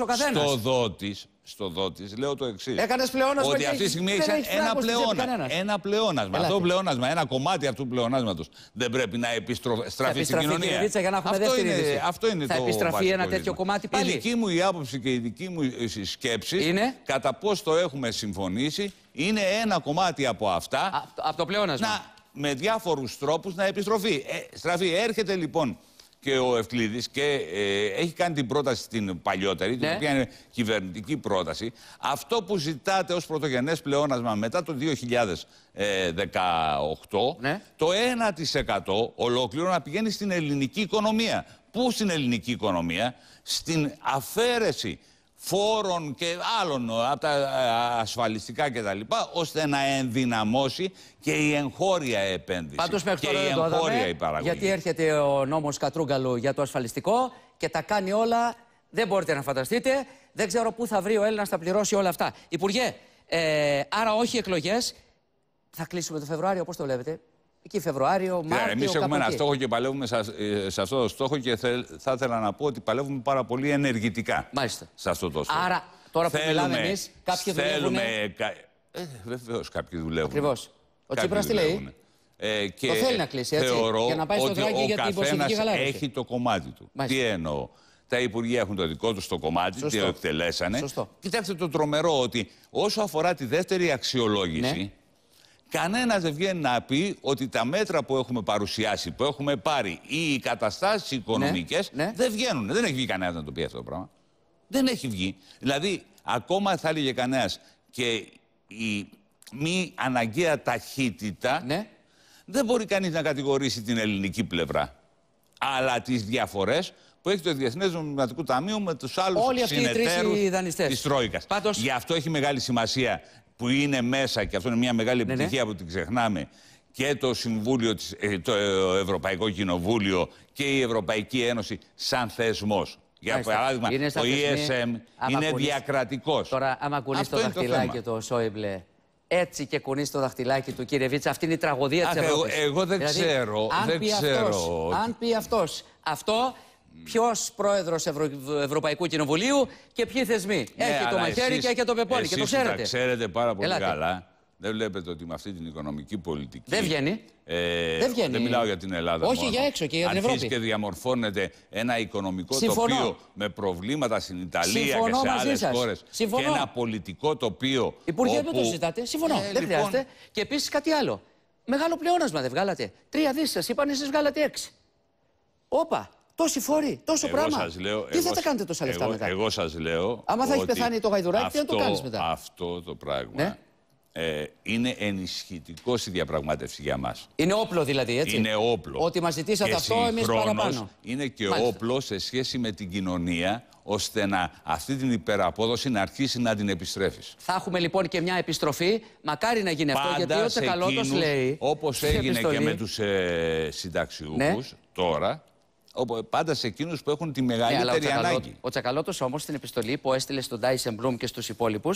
[SPEAKER 2] ο καθένας. Στο δότης στο δότης, λέω το εξής. Έκανες πλεόνασμα. Ότι αυτή τη στιγμή έχει ένα πλεόνασμα. Ένα πλεόνασμα. Αυτό πλεόνασμα, ένα κομμάτι αυτού του πλεονάσματος δεν πρέπει να επιστραφεί στην κοινωνία. αυτό, είναι, αυτό είναι θα το. Θα επιστραφεί ένα τέτοιο κομμάτι πάλι. Η δική μου η άποψη και η δική μου σκέψης είναι... κατά πώς το έχουμε συμφωνήσει είναι ένα κομμάτι από αυτά. Από το με διάφορους τρόπους να επιστροφεί. Ε, στραφεί. Έρχεται λοιπόν και ο Ευκλήδης και ε, έχει κάνει την πρόταση την παλιότερη, την ναι. οποία είναι κυβερνητική πρόταση. Αυτό που ζητάτε ως πρωτογενές πλεόνασμα μετά το 2018, ε, ναι. το 1% ολόκληρο να πηγαίνει στην ελληνική οικονομία. Πού στην ελληνική οικονομία, στην αφαίρεση φόρων και άλλων ε, από τα ε, ασφαλιστικά κτλ. ώστε να ενδυναμώσει και η εγχώρια επένδυση. Πάντως μέχρι τώρα δεν η παραγωγή. Γιατί
[SPEAKER 1] έρχεται ο νόμος Κατρούγκαλου για το ασφαλιστικό και τα κάνει όλα. Δεν μπορείτε να φανταστείτε. Δεν ξέρω πού θα βρει ο Έλληνας να πληρώσει όλα αυτά. Υπουργέ, ε, άρα όχι εκλογές. Θα κλείσουμε το Φεβρουάριο, όπω το βλέπετε. Εκεί Φεβρουάριο, Μάρτιο. Εμείς έχουμε ένα στόχο
[SPEAKER 2] και παλεύουμε ε, σε αυτό το στόχο και θα ήθελα να πω ότι παλεύουμε πάρα πολύ ενεργητικά. Μάλιστα. Σε αυτό το στόχο. Άρα τώρα που μιλάμε εμείς, κάποιοι δουλεύουν. Θέλουμε. Ε, Βεβαίως κάποιοι δουλεύουν. Ακριβώς. Ο Τσίπρας τι λέει. Ε, και το θέλει να κλείσει, έτσι, για να πάει στο ότι ο καθένα έχει το κομμάτι του. Μάλιστα. Τι εννοώ. Τα Υπουργεία έχουν το δικό τους το κομμάτι, Σωστό. τι εκτελέσανε. Κοιτάξτε το τρομερό ότι όσο αφορά τη δεύτερη αξιολόγηση, ναι. Κανένα δεν βγαίνει να πει ότι τα μέτρα που έχουμε παρουσιάσει, που έχουμε πάρει ή οι καταστάσεις οικονομικές ναι, ναι. δεν βγαίνουν. Δεν έχει βγει κανένας να το πει αυτό το πράγμα. Δεν έχει βγει. Δηλαδή, ακόμα θα έλεγε κανένας και η μη αναγκαία ταχύτητα, ναι. δεν μπορεί κανείς να κατηγορήσει την ελληνική πλευρά. Αλλά τις διαφορές που έχει το Διεθνές Νομισματικό Ταμείο με τους άλλους συνεταίρου της Τρόικας. Γι' αυτό έχει μεγάλη σημασία που είναι μέσα και αυτό είναι μια μεγάλη ναι, ναι. επιτυχία που την ξεχνάμε και το Συμβούλιο, ε, το ε, Ευρωπαϊκό Κοινοβούλιο και η Ευρωπαϊκή Ένωση σαν θεσμός. Για παράδειγμα, το ESM είναι κουνείς,
[SPEAKER 1] διακρατικός. Τώρα, άμα κουνείς το δαχτυλάκι το, το Σόιμπλε, έτσι και κουνείς το δαχτυλάκι του, κύριε Βίτσα. Αυτή είναι η τραγωδία της Ευρώπη. Εγώ, εγώ δεν δηλαδή, ξέρω. Αν πει αυτό Mm. Ποιος πρόεδρος Ευρω... Ευρωπαϊκού Κοινοβουλίου και ποιοι θεσμοί. Ναι, έχει το μαχαίρι και έχει το πεπόνι. Και το ξέρετε. Τα ξέρετε
[SPEAKER 2] πάρα πολύ καλά. Δεν βλέπετε ότι με αυτή την οικονομική πολιτική. Δεν βγαίνει. Ε, δεν, μιλάω για την Ελλάδα. Όχι μόνο. για έξω και για την Ευρώπη. Αρχίζει και διαμορφώνεται ένα οικονομικό τοπίο με προβλήματα στην Ιταλία και σε άλλε χώρες. Και ένα πολιτικό τοπίο. Υπουργέ, όπου... δεν το συζητάτε. Συμφωνώ. Ε, δεν λοιπόν- χρειάζεται. Και επίσης κάτι άλλο.
[SPEAKER 1] Μεγάλο πλεόνασμα δεν βγάλατε. Τρία δις σας είπαν, εσεί βγάλατε έξι. Όπα. Τόση φόρη, τόσο εγώ πράγμα. Σας λέω, τι θα τα κάνετε τόσα λεφτά μετά.
[SPEAKER 2] Εγώ σας λέω. Άμα θα έχεις πεθάνει το
[SPEAKER 1] γαϊδουράκι, αυτό, τι να το κάνεις μετά.
[SPEAKER 2] Αυτό το πράγμα ναι. ε, είναι ενισχυτικό στη διαπραγμάτευση για μας. Είναι όπλο δηλαδή, έτσι. Είναι όπλο.
[SPEAKER 1] Ότι μας ζητήσατε αυτό, εμείς παραπάνω.
[SPEAKER 2] Είναι και Μάλιστα. όπλο σε σχέση με την κοινωνία, ώστε να αυτή την υπεραπόδοση να αρχίσει να την επιστρέφεις.
[SPEAKER 1] Θα έχουμε λοιπόν και μια επιστροφή. Μακάρι να γίνει αυτό, γιατί ο το λέει.
[SPEAKER 2] Όπως έγινε και με τους ε, συνταξιούχους ναι. τώρα πάντα σε εκείνους που έχουν
[SPEAKER 1] τη ναι, μεγαλύτερη ναι, ο ανάγκη. Ο Τσακαλώτος όμως στην επιστολή που έστειλε στον Ντάισεν Μπλουμ και στου υπόλοιπου,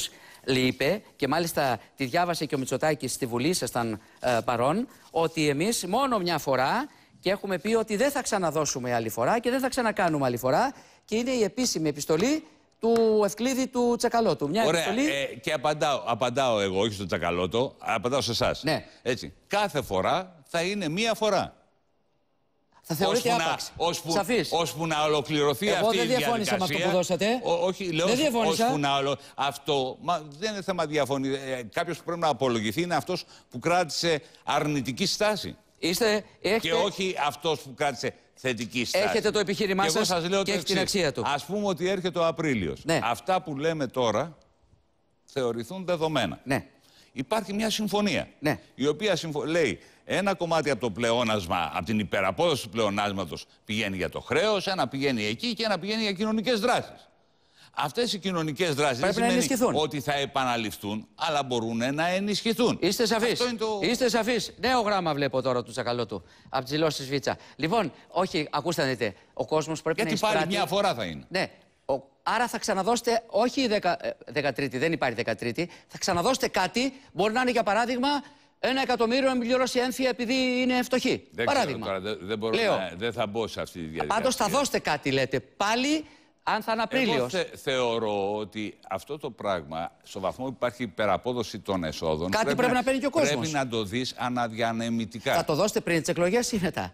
[SPEAKER 1] είπε και μάλιστα τη διάβασε και ο Μητσοτάκης στη Βουλή, ήσασταν ε, παρόν, ότι εμείς μόνο μια φορά και έχουμε πει ότι δεν θα ξαναδώσουμε άλλη φορά και δεν θα ξανακάνουμε άλλη φορά. Και είναι η επίσημη επιστολή του Ευκλήδη του Τσακαλώτου. Μια Ωραία, επιστολή...
[SPEAKER 2] ε, και απαντάω, απαντάω εγώ, όχι στον Τσακαλώτο, απαντάω σε εσάς. Ναι. Έτσι. Κάθε φορά θα είναι μία φορά
[SPEAKER 1] θα θεωρείται άπαξ.
[SPEAKER 2] Σαφής. να ολοκληρωθεί αυτή η διαδικασία. Εγώ δεν διαφώνησα με αυτό που δώσατε. όχι, λέω δεν διαφώνησα. να ολο... Αυτό δεν είναι θέμα διαφωνή. Ε, Κάποιος που πρέπει να απολογηθεί είναι αυτός που κράτησε αρνητική στάση. Είστε, έχετε... Και όχι αυτός που κράτησε θετική στάση. Έχετε το επιχείρημά σα και, έχει την αξία του. Ας πούμε ότι έρχεται ο Απρίλιος. Ναι. Αυτά που λέμε τώρα θεωρηθούν δεδομένα. Ναι. Υπάρχει μια συμφωνία. Ναι. Η οποία λέει ένα κομμάτι από το πλεόνασμα, από την υπεραπόδοση του πλεονάσματος πηγαίνει για το χρέος, ένα πηγαίνει εκεί και ένα πηγαίνει για κοινωνικές δράσεις. Αυτές οι κοινωνικές δράσεις δεν σημαίνει ότι θα επαναληφθούν, αλλά μπορούν να ενισχυθούν. Είστε σαφείς. Το... Είστε σαφείς. Νέο γραμμα βλέπω
[SPEAKER 1] τώρα τους τσακαλώτου. Από τη της Βίτσα. Λοιπόν, όχι, ακούστε να δείτε. Ο κόσμος πρέπει Γιατί να εισπράττει. Γιατί πάλι μια φορά θα είναι. Ναι. Ο... Άρα θα ξαναδώσετε, όχι η 13η, ε, δεν υπάρχει 13η, θα ξαναδώσετε κάτι. Μπορεί να είναι για παράδειγμα ένα εκατομμύριο να πληρώσει επειδή είναι φτωχή. Δεν Παράδειγμα.
[SPEAKER 2] δεν, μπορώ δεν θα μπω σε αυτή τη διαδικασία. Πάντως θα
[SPEAKER 1] δώσετε κάτι, λέτε. Πάλι αν θα είναι Απρίλιο. Εγώ
[SPEAKER 2] θεωρώ ότι αυτό το πράγμα, στο βαθμό που υπάρχει υπεραπόδοση των εσόδων. Κάτι πρέπει, να, να παίρνει και ο Πρέπει να το δεις αναδιανεμητικά. Θα το
[SPEAKER 1] δώσετε πριν τις εκλογές ή μετά.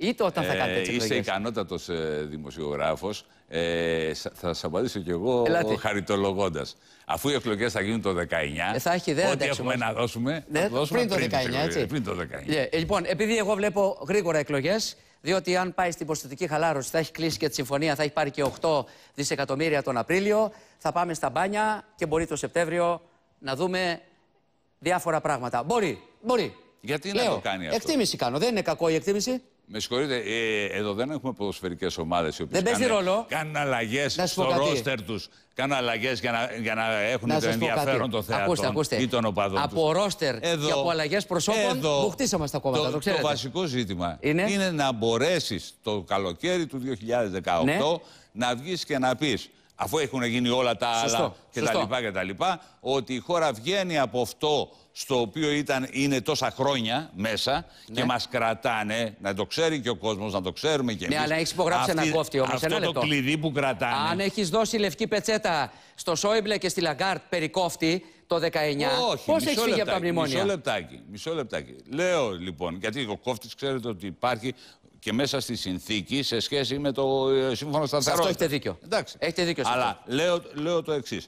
[SPEAKER 1] Είτε όταν θα κάνετε τι εκλογέ. Είσαι
[SPEAKER 2] ικανότατο δημοσιογράφος. Ε, ε θα σα απαντήσω κι εγώ χαριτολογώντας. Αφού οι εκλογές θα γίνουν το 19, ε, θα έχει ιδέα, ό,τι έχουμε να δώσουμε, ναι, θα δώσουμε πριν, πριν το 19. Πριν, το 19. Yeah.
[SPEAKER 1] λοιπόν, επειδή εγώ βλέπω γρήγορα εκλογές, διότι αν πάει στην προσθετική χαλάρωση θα έχει κλείσει και τη συμφωνία, θα έχει πάρει και 8 δισεκατομμύρια τον Απρίλιο. Θα πάμε στα μπάνια και μπορεί το Σεπτέμβριο να δούμε διάφορα πράγματα. Μπορεί, μπορεί.
[SPEAKER 2] Γιατί Λέω, να το κάνει αυτό. Εκτίμηση
[SPEAKER 1] κάνω. Δεν είναι κακό η εκτίμηση.
[SPEAKER 2] Με συγχωρείτε, ε, εδώ δεν έχουμε ποδοσφαιρικές ομάδες οι οποίες κάνουν, κάνουν αλλαγές στο ρόστερ τους. Κάνουν αλλαγές για να, για να έχουν να το ενδιαφέρον των θεατών ή των οπαδών. Από τους. ρόστερ εδώ, και από αλλαγές προσώπων εδώ, που χτίσαμε
[SPEAKER 1] στα κόμματα. Το, το, ξέρετε. το βασικό
[SPEAKER 2] ζήτημα είναι, είναι να μπορέσεις το καλοκαίρι του 2018 ναι. να βγεις και να πεις αφού έχουν γίνει όλα τα Σωστό. άλλα κτλ. Τα λοιπά και τα λοιπά, ότι η χώρα βγαίνει από αυτό στο οποίο ήταν, είναι τόσα χρόνια μέσα και ναι. μας κρατάνε. Να το ξέρει και ο κόσμος, να το ξέρουμε και ναι, εμείς, Ναι, αλλά έχεις υπογράψει ένα κόφτη όμως, Αυτό ένα λεπτό. το κλειδί που κρατάνε. Αν
[SPEAKER 1] έχεις δώσει λευκή πετσέτα στο Σόιμπλε και στη Λαγκάρτ περί κόφτη το 19, πώς έχεις φύγει από τα μνημόνια. Μισό
[SPEAKER 2] λεπτάκι, μισό λεπτάκι. Λέω λοιπόν, γιατί ο κόφτης ξέρετε ότι υπάρχει και μέσα στη συνθήκη σε σχέση με το ε, σύμφωνο σταθερότητα. Αυτό έχετε δίκιο. Εντάξει. Έχετε δίκιο Αλλά λέω, λέω το εξής.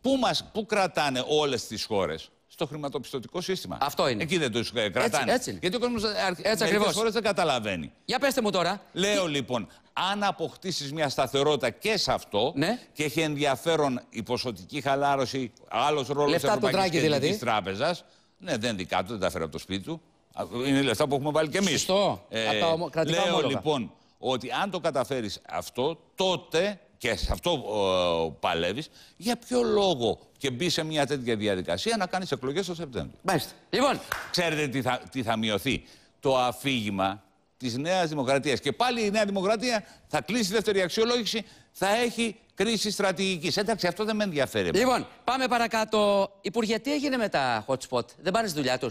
[SPEAKER 2] Πού, πού κρατάνε όλες τις χώρες, στο χρηματοπιστωτικό σύστημα. Αυτό είναι. Εκεί δεν το ε, κρατάνε. Έτσι, έτσι. Γιατί ο κόσμος ε, μερικέ φορές δεν καταλαβαίνει. Για πετε μου τώρα. Λέω λοιπόν, αν αποκτήσεις μια σταθερότητα και σε αυτό ναι. και έχει ενδιαφέρον η ποσοτική χαλάρωση, άλλος ρόλος τη Ευρωπαϊκή δηλαδή. Τράπεζας. Ναι, δεν δικά του, δεν τα φέρω από το σπίτι του. Είναι λεφτά που έχουμε βάλει και εμείς. Σωστό. Ε, Από τα ομο... λέω λοιπόν ότι αν το καταφέρεις αυτό, τότε και σε αυτό ε, παλεύεις, για ποιο λόγο και μπει σε μια τέτοια διαδικασία να κάνεις εκλογές το Σεπτέμβριο. Μάλιστα. Λοιπόν. Ξέρετε τι θα, τι θα μειωθεί. Το αφήγημα της Νέας Δημοκρατίας. Και πάλι η Νέα Δημοκρατία θα κλείσει δεύτερη αξιολόγηση, θα έχει κρίση στρατηγικής. Εντάξει, αυτό δεν με ενδιαφέρει. Λοιπόν, πάμε παρακάτω. Υπουργέ, τι έγινε με τα hot spot. Δεν πάνε στη δουλειά τους.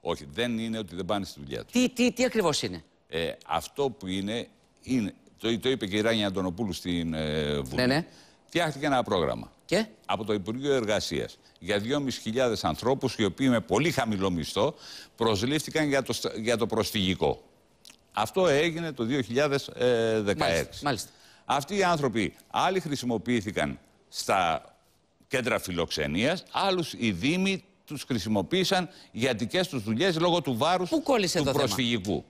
[SPEAKER 2] Όχι, δεν είναι ότι δεν πάνε στη δουλειά τους. Τι, τι, τι ακριβώς είναι. Ε, αυτό που είναι, είναι το, το είπε και η Ράνια Αντωνοπούλου στην ε, Βουλή. Ναι, ναι. Φτιάχτηκε ένα πρόγραμμα. Και? Από το Υπουργείο Εργασίας. Για 2.500 ανθρώπους, οι οποίοι με πολύ χαμηλό μισθό προσλήφθηκαν για το, για το προσφυγικό. Αυτό έγινε το 2016. Μάλιστα, μάλιστα. Αυτοί οι άνθρωποι, άλλοι χρησιμοποιήθηκαν στα κέντρα φιλοξενίας, άλλους οι Δήμοι τους χρησιμοποίησαν για δικές τους δουλειές λόγω του βάρους του προσφυγικού.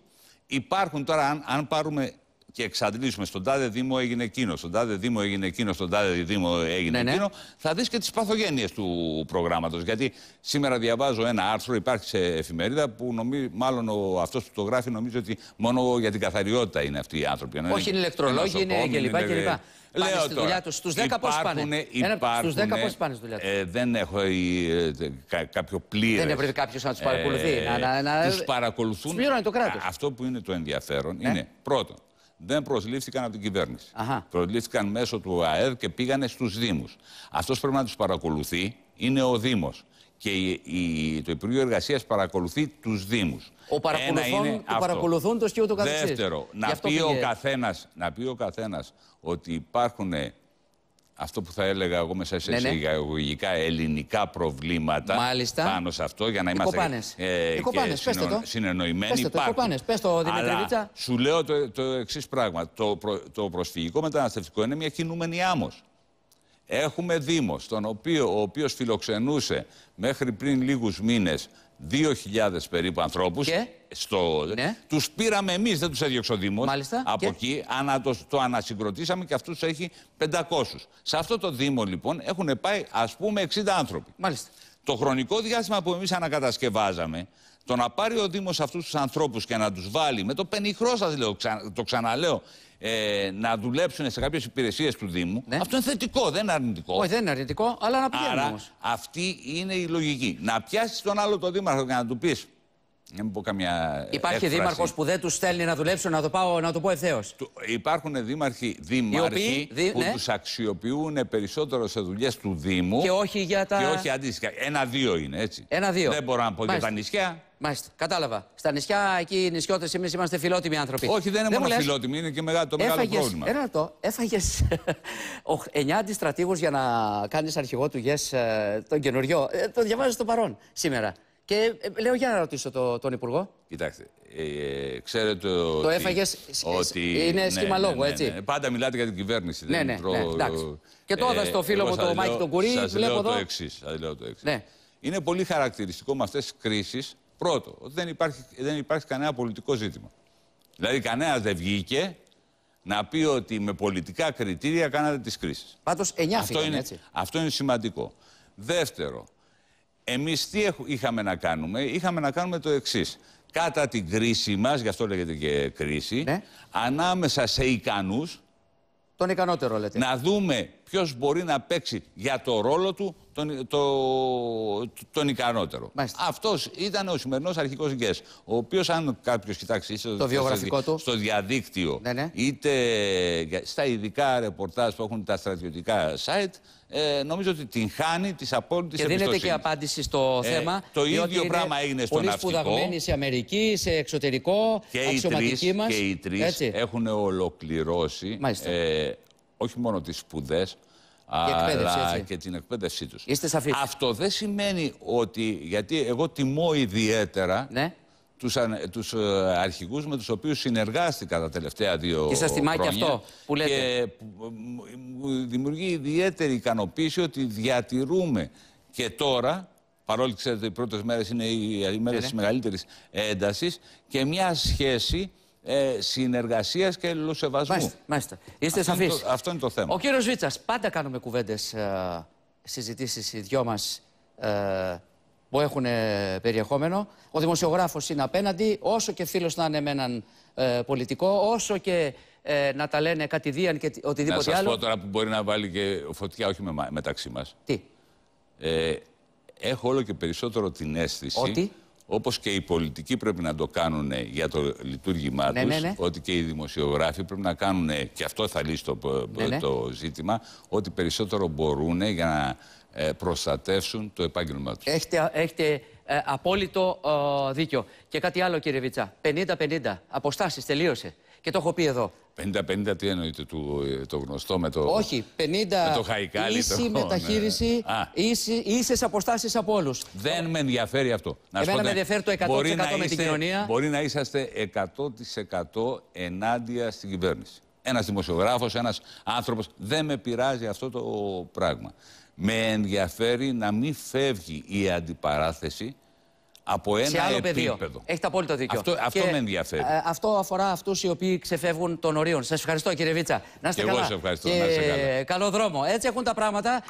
[SPEAKER 2] Υπάρχουν τώρα, αν, αν πάρουμε και εξαντλήσουμε στον τάδε Δήμο έγινε εκείνο, στον τάδε Δήμο έγινε εκείνο, στον τάδε Δήμο έγινε ναι, ναι. εκείνο, θα δεις και τις παθογένειες του προγράμματος. Γιατί σήμερα διαβάζω ένα άρθρο, υπάρχει σε εφημερίδα, που μάλλον αυτός που το γράφει νομίζω ότι μόνο για την καθαριότητα είναι αυτοί οι άνθρωποι. Όχι, είναι ηλεκτρολόγοι, είναι κλπ πάνε Λέω στη δουλειά τους. Στους 10 πώς πάνε. Στου 10 πώς πάνε στη δουλειά τους. Ε, δεν έχω ε, κάποιο πλήρες. Δεν έπρεπε κάποιος να τους ε, παρακολουθεί. να, να, να... Τους παρακολουθούν. το κράτος. Αυτό που είναι το ενδιαφέρον ναι. είναι πρώτον. Δεν προσλήφθηκαν από την κυβέρνηση. Αχα. Προσλήφθηκαν μέσω του ΑΕΔ και πήγανε στους Δήμους. Αυτός πρέπει να τους παρακολουθεί είναι ο Δήμος και το Υπουργείο Εργασίας παρακολουθεί τους Δήμους. Ο παρακολουθούν το σκύο του καθεξής. Δεύτερο, να πει, ο καθένας, να πει ο καθένας ότι υπάρχουν αυτό που θα έλεγα εγώ μέσα σε ναι, ναι. εισαγωγικά ελληνικά προβλήματα Μάλιστα. πάνω σε αυτό για να ε, είμαστε Εκοπάνες. Ε, ε, και συνο, το. συνεννοημένοι. Πες το, το σου λέω το, το εξής πράγμα. Το, προ, το προσφυγικό μεταναστευτικό είναι μια κινούμενη άμμος. Έχουμε Δήμος, στον οποίο, ο οποίος φιλοξενούσε μέχρι πριν λίγους μήνες 2.000 περίπου ανθρώπους. Και? Στο... Ναι. Τους πήραμε εμείς, δεν τους έδιωξε ο Δήμος. Μάλιστα. Από εκεί ανα, το, ανασυγκροτήσαμε και αυτούς έχει 500. Σε αυτό το Δήμο λοιπόν έχουν πάει ας πούμε 60 άνθρωποι. Μάλιστα. Το χρονικό διάστημα που εμείς ανακατασκευάζαμε, το να πάρει ο Δήμος αυτούς τους ανθρώπους και να τους βάλει, με το πενιχρό σας το ξαναλέω, ε, να δουλέψουν σε κάποιες υπηρεσίες του Δήμου. Ναι. Αυτό είναι θετικό, δεν είναι αρνητικό. Όχι,
[SPEAKER 1] δεν είναι αρνητικό, αλλά να πηγαίνουν. Άρα,
[SPEAKER 2] αυτή είναι η λογική. Να πιάσεις τον άλλο το Δήμαρχο και να του πεις. Δεν πω καμιά Υπάρχει δήμαρχος
[SPEAKER 1] που δεν τους στέλνει να δουλέψουν, να το, πάω, να το πω ευθέως.
[SPEAKER 2] Υπάρχουν δήμαρχοι, δήμαρχοι που ναι. τους αξιοποιούν περισσότερο σε δουλειές του Δήμου. Και όχι για τα. Και όχι αντίστοιχα. Ένα-δύο είναι έτσι. Ένα-δύο. Δεν μπορώ να πω για τα νησιά. Μάλιστα. Κατάλαβα.
[SPEAKER 1] Στα νησιά, εκεί οι νησιώτες, εμείς είμαστε φιλότιμοι άνθρωποι. Όχι, δεν είναι δεν μόνο λες... φιλότιμοι,
[SPEAKER 2] είναι και μεγάλο το μεγάλο έφαγες, πρόβλημα.
[SPEAKER 1] Ένα λεπτό. Έφαγες 9 αντιστρατήγους για να κάνεις αρχηγό του ΓΕΣ τον καινουριό. Ε, το διαβάζεις το παρόν σήμερα. Και ε, λέω για να ρωτήσω το, τον Υπουργό.
[SPEAKER 2] Κοιτάξτε, ε, ξέρετε ότι. Το έφαγε. Ότι... Είναι ναι, σχήμα ναι, λόγου, ναι, έτσι. Ναι, ναι, Πάντα μιλάτε για την κυβέρνηση. Ναι, ναι, ναι, Και το έδωσα στο ε, φίλο μου το Μάικ τον Κουρί. Σας λέω το εξή. Είναι πολύ χαρακτηριστικό με αυτές τις κρίσεις Πρώτο, ότι δεν υπάρχει, δεν υπάρχει κανένα πολιτικό ζήτημα. Δηλαδή, κανένα δεν βγήκε να πει ότι με πολιτικά κριτήρια κάνατε τις κρίσεις. Πάντως, εννιά αυτό είναι, έτσι. Αυτό είναι σημαντικό. Δεύτερο, εμείς τι είχαμε να κάνουμε, είχαμε να κάνουμε το εξής. Κατά την κρίση μας, γι' αυτό λέγεται και κρίση, ναι. ανάμεσα σε ικανούς, τον ικανότερο, λέτε. Να δούμε ποιος μπορεί να παίξει για το ρόλο του τον, το, τον ικανότερο. Αυτός ήταν ο σημερινός αρχικός γκέσ. Ο οποίος, αν κάποιος κοιτάξει στο, το του. στο διαδίκτυο, ναι, ναι. είτε στα ειδικά ρεπορτάζ που έχουν τα στρατιωτικά site, ε, νομίζω ότι την χάνει της απόλυτης εμπιστοσύνη. Και δίνεται και απάντηση στο ε, θέμα. Το ίδιο πράγμα έγινε στον Ναυτικό. Πολύ σπουδαγμένοι
[SPEAKER 1] σε Αμερική, σε εξωτερικό, και αξιωματικοί μας. Και οι τρεις
[SPEAKER 2] έχουν ολοκληρώσει ε, όχι μόνο τις σπουδές, αλλά και την εκπαίδευσή τους. Αυτό δεν σημαίνει ότι. Γιατί εγώ τιμώ ιδιαίτερα. Ναι τους, τους ε, αρχηγούς με τους οποίους συνεργάστηκα τα τελευταία δύο χρόνια. Και σας θυμάμαι και αυτό που λέτε. Και ε, ε, μου δημιουργεί ιδιαίτερη ικανοποίηση ότι διατηρούμε και τώρα, παρόλο που ξέρετε οι πρώτες μέρες είναι οι μέρες της μεγαλύτερης έντασης, και μια σχέση ε, συνεργασίας και αλληλοσεβασμού. Μάλιστα. μάλιστα. Είστε σαφεί. Αυτό είναι το θέμα. Ο
[SPEAKER 1] κύριος Βίτσας, πάντα κάνουμε κουβέντες, συζητήσεις οι δυο μας που έχουν ε, περιεχόμενο. Ο δημοσιογράφος είναι απέναντι, όσο και φίλος να είναι με έναν ε, πολιτικό, όσο και ε, να τα λένε κατηδίαν και οτιδήποτε άλλο. Να σας πω
[SPEAKER 2] τώρα που μπορεί να βάλει και φωτιά, όχι με, μεταξύ μας. Τι. Ε, έχω όλο και περισσότερο την αίσθηση. Ότι. Όπως και οι πολιτικοί πρέπει να το κάνουν για το λειτουργήμά ναι, τους, ναι, ναι. ότι και οι δημοσιογράφοι πρέπει να κάνουν, και αυτό θα λύσει το, ναι, το ζήτημα, ότι περισσότερο μπορούν για να ε, προστατεύσουν το επάγγελμά τους.
[SPEAKER 1] Έχετε, ε, απόλυτο ε, δίκιο. Και κάτι άλλο κύριε Βίτσα. 50-50. Αποστάσεις τελείωσε. Και το έχω πει εδώ.
[SPEAKER 2] 50-50 τι εννοείται το γνωστό με το. Όχι,
[SPEAKER 1] 50 με το χαϊκάλι. Ίση το... Ναι. μεταχείριση, ναι. ίσες αποστάσεις από όλους.
[SPEAKER 2] Δεν με ενδιαφέρει αυτό. Να Εμένα με ενδιαφέρει το 100% με την κοινωνία. Μπορεί να είσαστε 100% ενάντια στην κυβέρνηση. Ένας δημοσιογράφος, ένας άνθρωπος. Δεν με πειράζει αυτό το πράγμα με ενδιαφέρει να μην φεύγει η αντιπαράθεση από ένα σε άλλο επίπεδο. Πεδίο. Έχετε απόλυτο δίκιο. Αυτό, αυτό με ενδιαφέρει. Ε,
[SPEAKER 1] ε, αυτό αφορά αυτούς οι οποίοι ξεφεύγουν των ορίων. Σας ευχαριστώ κύριε Βίτσα. Να είστε και καλά. Εγώ σε ευχαριστώ. Και... Καλό δρόμο. Έτσι έχουν τα πράγματα.